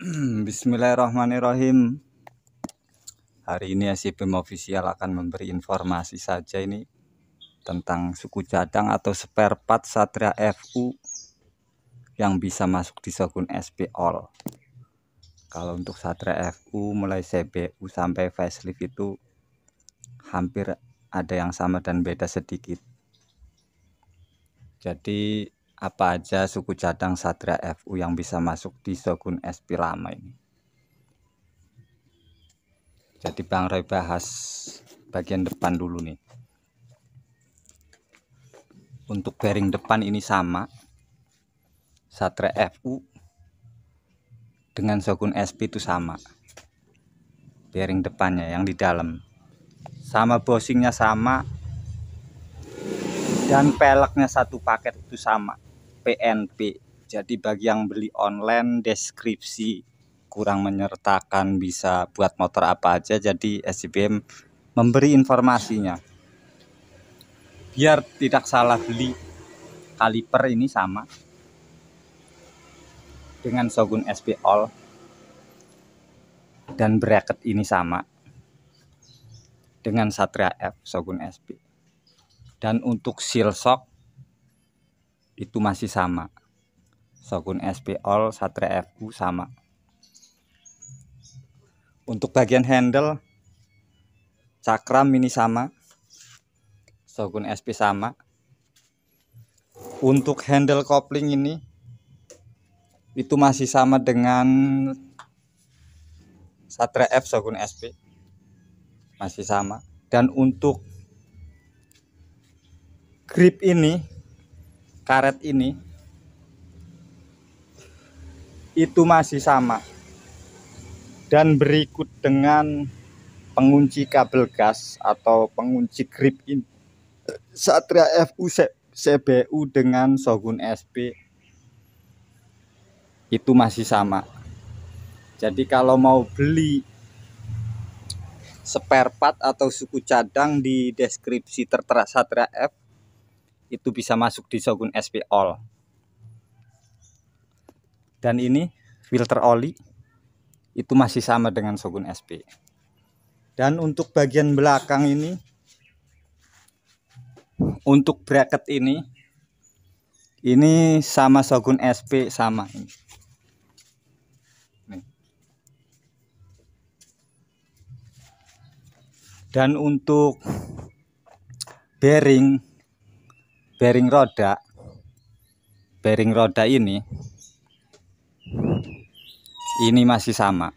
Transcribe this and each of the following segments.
Bismillahirrahmanirrahim Hari ini SCBM Official akan memberi informasi saja ini Tentang suku cadang atau spare part Satria FU Yang bisa masuk di Shogun SP All Kalau untuk Satria FU mulai CBU sampai facelift itu Hampir ada yang sama dan beda sedikit Jadi apa aja suku cadang Satria FU yang bisa masuk di Shogun SP lama ini. Jadi Bang Roy bahas bagian depan dulu nih. Untuk bearing depan ini sama. Satria FU dengan Shogun SP itu sama. Bearing depannya yang di dalam. Sama bosingnya sama, dan peleknya satu paket itu sama PNP. Jadi bagi yang beli online deskripsi kurang menyertakan bisa buat motor apa aja jadi SCBM memberi informasinya. Biar tidak salah beli kaliper ini sama dengan Shogun SP All dan bracket ini sama dengan Satria F Shogun SP dan untuk seal shock itu masih sama sogun SP All Satria FU sama untuk bagian handle Cakram mini sama sogun SP sama untuk handle kopling ini itu masih sama dengan Satria F sogun SP masih sama dan untuk grip ini karet ini itu masih sama dan berikut dengan pengunci kabel gas atau pengunci grip ini Satria FU CBU dengan Shogun SP itu masih sama jadi kalau mau beli spare part atau suku cadang di deskripsi tertera Satria F itu bisa masuk di Shogun SP All dan ini filter oli itu masih sama dengan Shogun SP dan untuk bagian belakang ini untuk bracket ini ini sama Shogun SP sama ini dan untuk bearing bearing roda bearing roda ini ini masih sama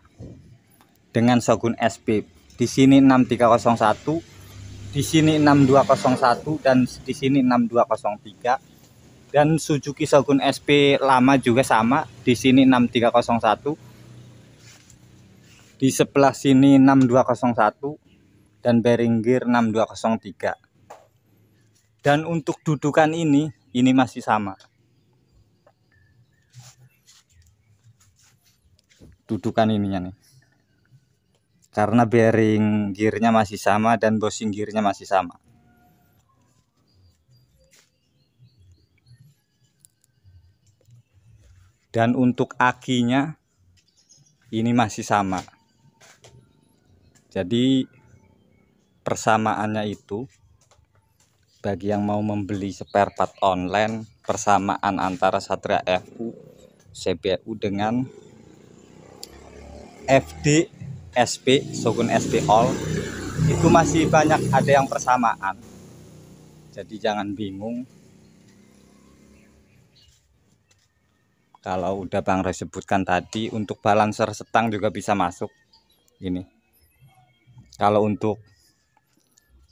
dengan Shogun SP di sini 6301 di sini 6201 dan di sini 6203 dan Suzuki Shogun SP lama juga sama di sini 6301 di sebelah sini 6201 dan bearing gear 6203 dan untuk dudukan ini, ini masih sama. Dudukan ininya nih. Karena bearing gearnya masih sama dan bosing gearnya masih sama. Dan untuk akinya ini masih sama. Jadi persamaannya itu bagi yang mau membeli spare part online persamaan antara Satria FU CBU dengan FD SP Shogun SP All itu masih banyak ada yang persamaan jadi jangan bingung kalau udah Bang Roy sebutkan tadi untuk balancer setang juga bisa masuk ini kalau untuk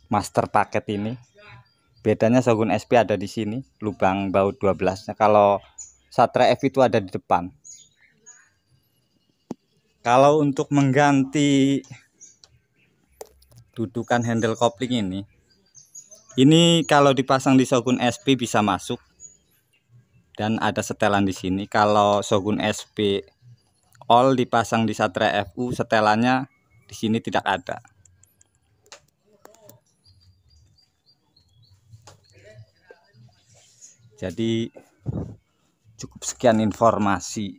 master paket ini bedanya Shogun SP ada di sini lubang baut 12 nya kalau Satria F itu ada di depan kalau untuk mengganti dudukan handle kopling ini ini kalau dipasang di Shogun SP bisa masuk dan ada setelan di sini kalau Shogun SP all dipasang di Satria FU setelannya di sini tidak ada jadi cukup sekian informasi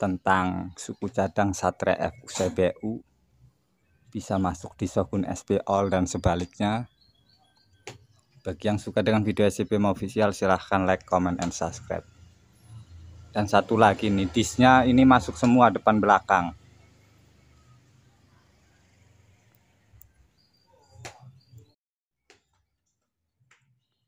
tentang suku cadang Satria F bisa masuk di Shogun SP All dan sebaliknya bagi yang suka dengan video SCP mau official silahkan like comment and subscribe dan satu lagi nih disnya ini masuk semua depan belakang